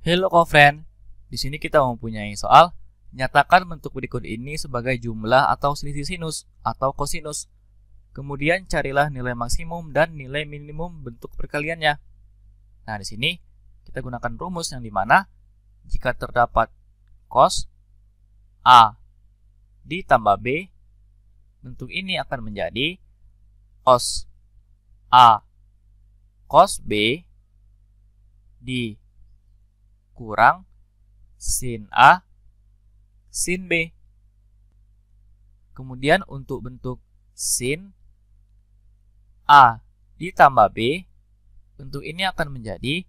Hello co-friend, di sini kita mempunyai soal nyatakan bentuk berikut ini sebagai jumlah atau selisih sinus atau kosinus. Kemudian carilah nilai maksimum dan nilai minimum bentuk perkaliannya. Nah, di sini kita gunakan rumus yang dimana jika terdapat cos A ditambah B, bentuk ini akan menjadi cos A cos B di kurang sin A, sin B. Kemudian untuk bentuk sin A ditambah B, bentuk ini akan menjadi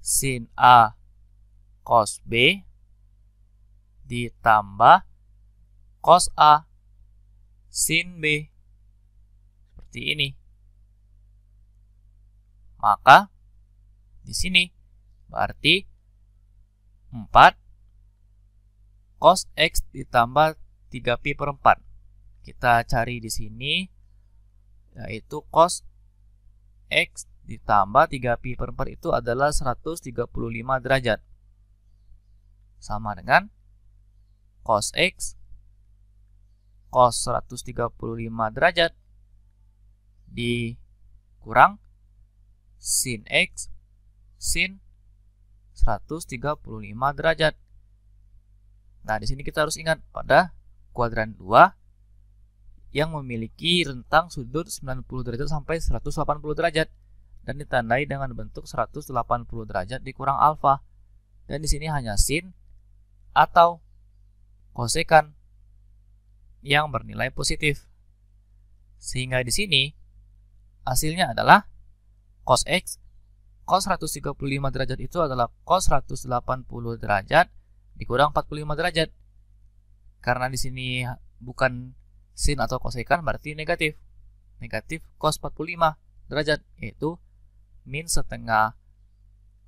sin A cos B ditambah cos A sin B. Seperti ini. Maka di sini berarti 4 cos X ditambah 3Pi per 4. Kita cari di sini, yaitu cos X ditambah 3Pi per 4 itu adalah 135 derajat. Sama dengan cos X cos 135 derajat dikurang sin X sin 135 derajat. Nah, di sini kita harus ingat pada kuadran 2 yang memiliki rentang sudut 90 derajat sampai 180 derajat dan ditandai dengan bentuk 180 derajat dikurang alfa. Dan di sini hanya sin atau kosekan yang bernilai positif. Sehingga di sini hasilnya adalah cos x cos 135 derajat itu adalah cos 180 derajat dikurang 45 derajat. Karena di sini bukan sin atau kosekan berarti negatif. Negatif cos 45 derajat yaitu min setengah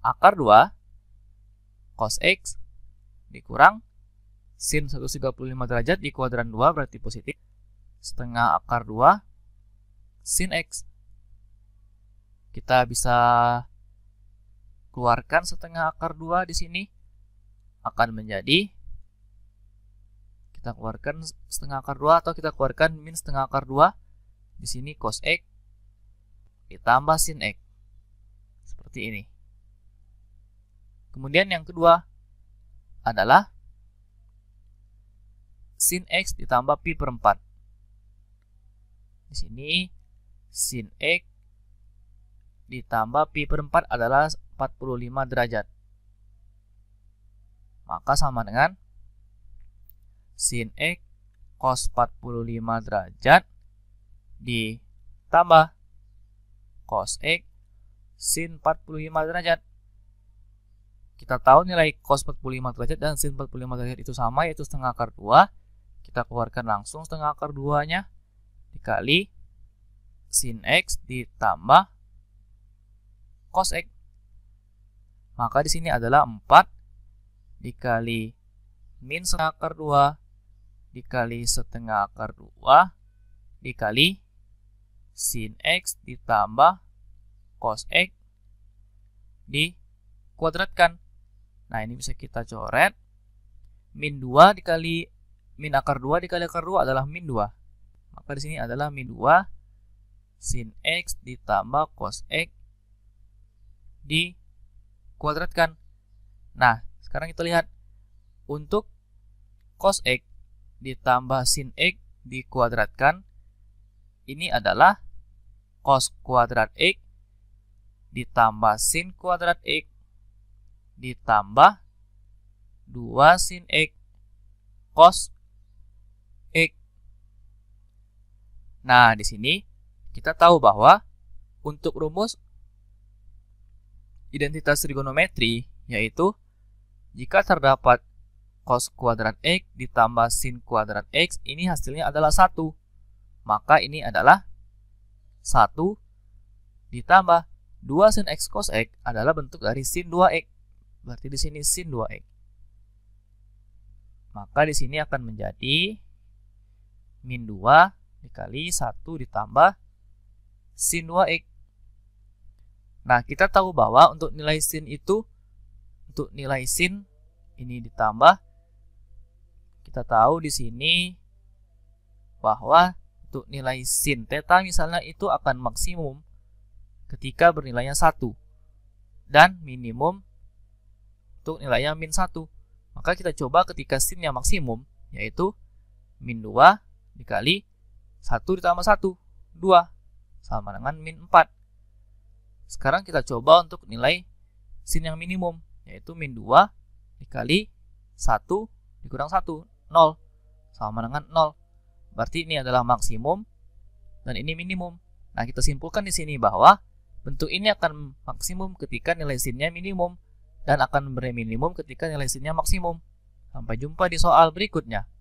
akar 2 cos x dikurang sin 135 derajat di kuadran 2 berarti positif setengah akar 2 sin x. Kita bisa Keluarkan setengah akar 2 di sini akan menjadi kita keluarkan setengah akar 2 atau kita keluarkan min setengah akar 2 di sini cos x ditambah sin x seperti ini. Kemudian yang kedua adalah sin x ditambah pi per 4. Di sini sin x ditambah pi per 4 adalah 45 derajat. Maka sama dengan sin x cos 45 derajat ditambah cos x sin 45 derajat. Kita tahu nilai cos 45 derajat dan sin 45 derajat itu sama yaitu setengah akar 2. Kita keluarkan langsung setengah akar 2-nya dikali sin x ditambah cos X. Maka di sini adalah 4 dikali min setengah akar 2 dikali setengah akar 2 dikali sin X ditambah cos X dikuadratkan. Nah, ini bisa kita coret. Min 2 dikali min akar 2 dikali akar 2 adalah min 2. Maka di sini adalah min 2 sin X ditambah cos X dikuadratkan. Nah, sekarang kita lihat untuk cos x ditambah sin x dikuadratkan ini adalah cos kuadrat x ditambah sin kuadrat x ditambah 2 sin x cos x. Nah, di sini kita tahu bahwa untuk rumus identitas trigonometri, yaitu jika terdapat cos kuadrat x ditambah sin kuadrat x, ini hasilnya adalah satu Maka ini adalah satu ditambah 2 sin x cos x adalah bentuk dari sin 2x. Berarti di sini sin 2x. Maka di sini akan menjadi min 2 dikali 1 ditambah sin 2x Nah, kita tahu bahwa untuk nilai sin itu untuk nilai sin ini ditambah kita tahu di sini bahwa untuk nilai sin theta misalnya itu akan maksimum ketika bernilainya satu dan minimum untuk nilainya min 1. Maka kita coba ketika sin yang maksimum yaitu min 2 dikali 1 ditambah 1, 2 sama dengan min 4. Sekarang kita coba untuk nilai sin yang minimum, yaitu min 2 dikali 1 dikurang 1, 0. Sama dengan 0. Berarti ini adalah maksimum dan ini minimum. Nah, kita simpulkan di sini bahwa bentuk ini akan maksimum ketika nilai sinnya minimum dan akan minimum ketika nilai sinnya maksimum. Sampai jumpa di soal berikutnya.